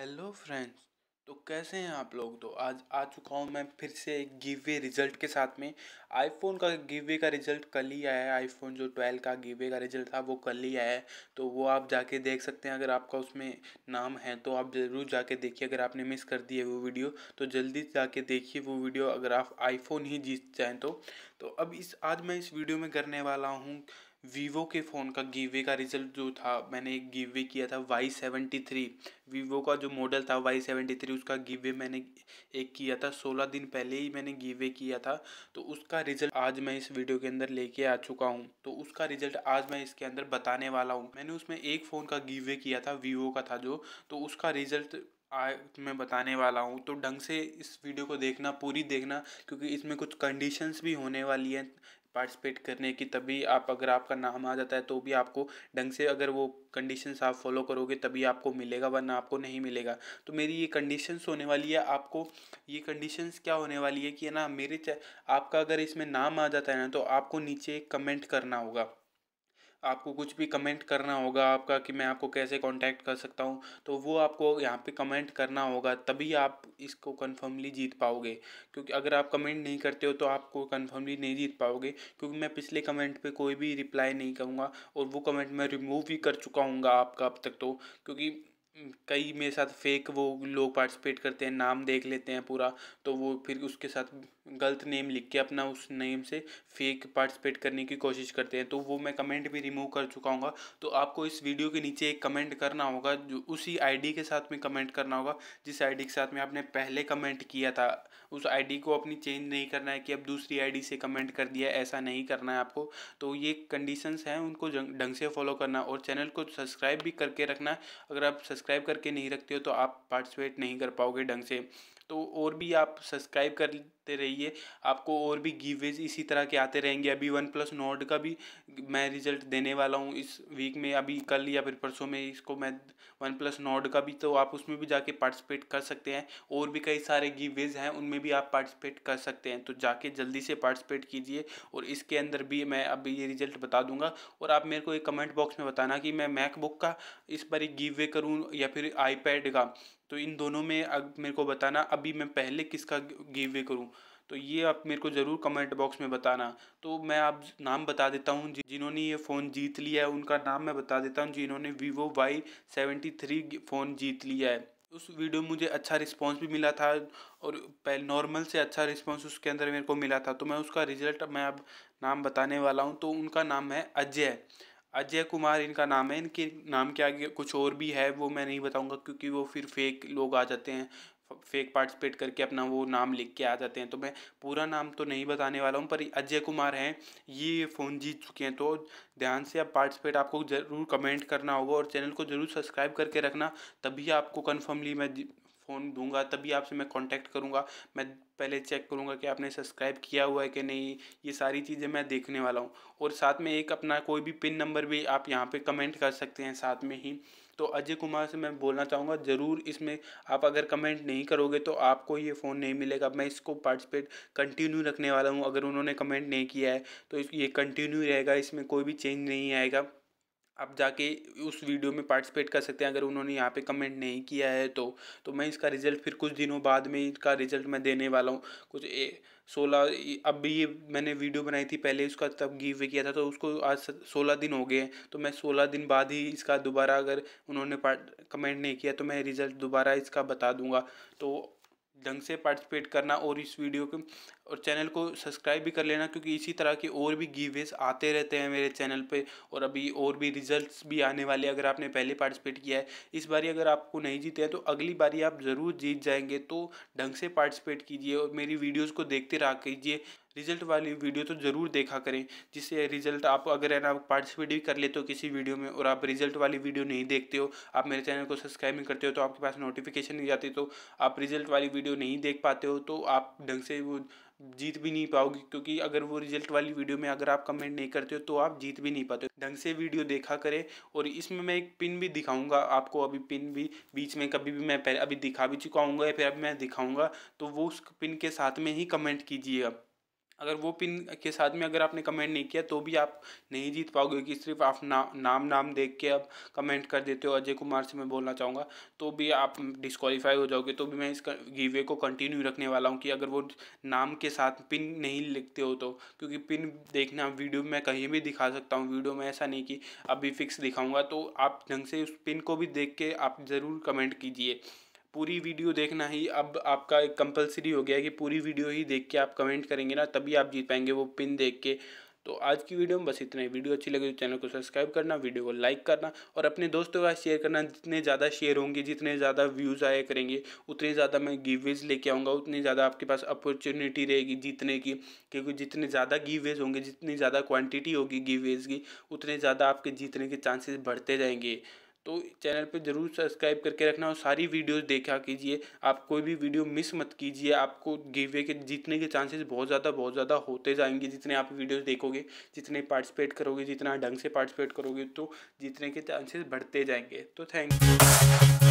hello friends तो कैसे हैं आप लोग तो आज आ चुका हूँ मैं फिर से एक गिवे रिजल्ट के साथ में आईफोन का गिवे का रिजल्ट कल ही आया है आईफोन जो ट्वेल्व का गिवे का रिजल्ट था वो कल ही आया है तो वो आप जाके देख सकते हैं अगर आपका उसमें नाम है तो आप ज़रूर जाके देखिए अगर आपने मिस कर दी है वो वीडियो तो जल्दी जाके देखिए वो वीडियो अगर आप आईफोन ही जीत जाएँ तो, तो अब इस आज मैं इस वीडियो में करने वाला हूँ वीवो के फ़ोन का गीवे का रिजल्ट जो था मैंने एक गीवे किया था वाई सेवेंटी थ्री वीवो का जो मॉडल था वाई सेवेंटी थ्री उसका गीवे मैंने एक किया था सोलह दिन पहले ही मैंने गीवे किया था तो उसका रिजल्ट आज मैं इस वीडियो के अंदर लेके आ चुका हूँ तो उसका रिजल्ट आज मैं इसके अंदर बताने वाला हूँ मैंने उसमें एक फ़ोन का गीवे किया था वीवो का था जो तो उसका रिजल्ट आज मैं बताने वाला हूँ तो ढंग से इस वीडियो को देखना पूरी देखना क्योंकि इसमें कुछ कंडीशंस भी होने वाली हैं पार्टिसिपेट करने की तभी आप अगर आपका नाम आ जाता है तो भी आपको ढंग से अगर वो कंडीशंस आप फॉलो करोगे तभी आपको मिलेगा वरना आपको नहीं मिलेगा तो मेरी ये कंडीशंस होने वाली है आपको ये कंडीशंस क्या होने वाली है कि है ना मेरे आपका अगर इसमें नाम आ जाता है ना तो आपको नीचे कमेंट करना होगा आपको कुछ भी कमेंट करना होगा आपका कि मैं आपको कैसे कांटेक्ट कर सकता हूँ तो वो आपको यहाँ पे कमेंट करना होगा तभी आप इसको कन्फर्मली जीत पाओगे क्योंकि अगर आप कमेंट नहीं करते हो तो आपको कन्फर्मली नहीं जीत पाओगे क्योंकि मैं पिछले कमेंट पे कोई भी रिप्लाई नहीं करूँगा और वो कमेंट मैं रिमूव भी कर चुका हूँ आपका अब तक तो क्योंकि हम्म, कई मेरे साथ फेक वो लोग पार्टिसिपेट करते हैं नाम देख लेते हैं पूरा तो वो फिर उसके साथ गलत नेम लिख के अपना उस नेम से फेक पार्टिसिपेट करने की कोशिश करते हैं तो वो मैं कमेंट भी रिमूव कर चुका हूँ तो आपको इस वीडियो के नीचे एक कमेंट करना होगा जो उसी आईडी के साथ में कमेंट करना होगा जिस आईडी के साथ में आपने पहले कमेंट किया था उस आईडी को अपनी चेंज नहीं करना है कि अब दूसरी आई से कमेंट कर दिया ऐसा नहीं करना है आपको तो ये कंडीशंस हैं उनको ढंग से फॉलो करना और चैनल को सब्सक्राइब भी करके रखना अगर आप सब्सक्राइब करके नहीं रखते हो तो आप पार्टिसिपेट नहीं कर पाओगे ढंग से तो और भी आप सब्सक्राइब करते रहिए आपको और भी गिवेज इसी तरह के आते रहेंगे अभी वन प्लस नोट का भी मैं रिजल्ट देने वाला हूँ इस वीक में अभी कल या फिर परसों में इसको मैं वन प्लस नोट का भी तो आप उसमें भी जाके पार्टिसिपेट कर सकते हैं और भी कई सारे गिवेज हैं उनमें भी आप पार्टिसिपेट कर सकते हैं तो जाके जल्दी से पार्टिसिपेट कीजिए और इसके अंदर भी मैं अभी ये रिजल्ट बता दूंगा और आप मेरे को एक कमेंट बॉक्स में बताना कि मैं मैकबुक का इस बार गिवे करूँ या फिर आईपैड का तो इन दोनों में अब मेरे को बताना अभी मैं पहले किसका गिव वे करूँ तो ये आप मेरे को ज़रूर कमेंट बॉक्स में बताना तो मैं आप नाम बता देता हूँ जिन्होंने ये फ़ोन जीत लिया है उनका नाम मैं बता देता हूँ जिन्होंने Vivo Y seventy three phone जीत लिया है उस वीडियो में मुझे अच्छा रिस्पांस भी मिला था और पहले नॉर्मल से अच्छा रिस्पांस उसके अंदर मेरे को मिला था तो मैं उसका रिजल्ट मैं अब नाम बताने वाला हूँ तो उनका नाम है अजय अजय कुमार इनका नाम है इनके नाम के आगे कुछ और भी है वो मैं नहीं बताऊंगा क्योंकि वो फिर फेक लोग आ जाते हैं फेक पार्टिसिपेट करके अपना वो नाम लिख के आ जाते हैं तो मैं पूरा नाम तो नहीं बताने वाला हूँ पर अजय कुमार हैं ये फ़ोन जीत चुके हैं तो ध्यान से आप पार्टिसिपेट आपको ज़रूर कमेंट करना होगा और चैनल को ज़रूर सब्सक्राइब करके रखना तभी आपको कन्फर्मली मैं फ़ोन दूंगा तभी आपसे मैं कांटेक्ट करूंगा मैं पहले चेक करूंगा कि आपने सब्सक्राइब किया हुआ है कि नहीं ये सारी चीज़ें मैं देखने वाला हूँ और साथ में एक अपना कोई भी पिन नंबर भी आप यहाँ पे कमेंट कर सकते हैं साथ में ही तो अजय कुमार से मैं बोलना चाहूँगा ज़रूर इसमें आप अगर कमेंट नहीं करोगे तो आपको ये फ़ोन नहीं मिलेगा मैं इसको पार्टिसिपेट कंटिन्यू रखने वाला हूँ अगर उन्होंने कमेंट नहीं किया है तो ये कंटिन्यू रहेगा इसमें कोई भी चेंज नहीं आएगा आप जाके उस वीडियो में पार्टिसिपेट कर सकते हैं अगर उन्होंने यहाँ पे कमेंट नहीं किया है तो तो मैं इसका रिज़ल्ट फिर कुछ दिनों बाद में इसका रिज़ल्ट मैं देने वाला हूँ कुछ सोलह अब ये मैंने वीडियो बनाई थी पहले उसका तब गिव किया था तो उसको आज सोलह दिन हो गए हैं तो मैं सोलह दिन बाद ही इसका दोबारा अगर उन्होंने पार्ट कमेंट नहीं किया तो मैं रिज़ल्ट दोबारा इसका बता दूँगा तो ढंग से पार्टिसिपेट करना और इस वीडियो के और चैनल को सब्सक्राइब भी कर लेना क्योंकि इसी तरह के और भी गिवेज आते रहते हैं मेरे चैनल पे और अभी और भी रिजल्ट्स भी आने वाले अगर आपने पहले पार्टिसिपेट किया है इस बारी अगर आपको नहीं जीते हैं तो अगली बारी आप ज़रूर जीत जाएंगे तो ढंग से पार्टिसिपेट कीजिए और मेरी वीडियोज़ को देखते रहा कीजिए रिजल्ट वाली वीडियो तो ज़रूर देखा करें जिससे रिजल्ट आप अगर है ना पार्टिसिपेट भी कर लेते हो किसी वीडियो में और आप रिजल्ट वाली वीडियो नहीं देखते हो आप मेरे चैनल को सब्सक्राइब नहीं करते हो तो आपके पास नोटिफिकेशन नहीं जाती तो आप रिजल्ट वाली वीडियो नहीं देख पाते हो तो आप ढंग से वो जीत भी नहीं पाओगे क्योंकि अगर वो रिजल्ट वाली वीडियो में अगर आप कमेंट नहीं करते हो तो आप जीत भी नहीं पाते हो ढंग से वीडियो देखा करें और इसमें मैं एक पिन भी दिखाऊंगा आपको अभी पिन भी बीच में कभी भी मैं पहले अभी दिखा भी चुका हूँ या फिर अभी मैं दिखाऊंगा तो वो उस पिन के साथ में ही कमेंट कीजिए अब अगर वो पिन के साथ में अगर आपने कमेंट नहीं किया तो भी आप नहीं जीत पाओगे क्योंकि सिर्फ आप ना, नाम नाम देख के अब कमेंट कर देते हो अजय कुमार से मैं बोलना चाहूँगा तो भी आप डिस्कवालीफाई हो जाओगे तो भी मैं इस गीवे को कंटिन्यू रखने वाला हूँ कि अगर वो नाम के साथ पिन नहीं लिखते हो तो क्योंकि पिन देखना वीडियो में कहीं भी दिखा सकता हूँ वीडियो में ऐसा नहीं कि अभी फिक्स दिखाऊँगा तो आप ढंग से उस पिन को भी देख के आप ज़रूर कमेंट कीजिए पूरी वीडियो देखना ही अब आपका एक कंपलसरी हो गया है कि पूरी वीडियो ही देख के आप कमेंट करेंगे ना तभी आप जीत पाएंगे वो पिन देख के तो आज की वीडियो में बस इतना ही वीडियो अच्छी लगे तो चैनल को सब्सक्राइब करना वीडियो को लाइक करना और अपने दोस्तों का शेयर करना जितने ज़्यादा शेयर होंगे जितने ज़्यादा व्यूज़ आया करेंगे उतने ज़्यादा मैं गिवेज लेके आऊँगा उतनी ज़्यादा आपके पास अपॉर्चुनिटी रहेगी जीतने की क्योंकि जितने ज़्यादा गिवेज होंगे जितनी ज़्यादा क्वान्टिटी होगी गिवेज की उतने ज़्यादा आपके जीतने के चांसेस बढ़ते जाएंगे तो चैनल पे ज़रूर सब्सक्राइब करके रखना और सारी वीडियोस देखा कीजिए आप कोई भी वीडियो मिस मत कीजिए आपको गिवे के जीतने के चांसेस बहुत ज़्यादा बहुत ज़्यादा होते जाएंगे जितने आप वीडियोस देखोगे जितने पार्टिसिपेट करोगे जितना ढंग से पार्टिसिपेट करोगे तो जीतने के चांसेस बढ़ते जाएंगे तो थैंक यू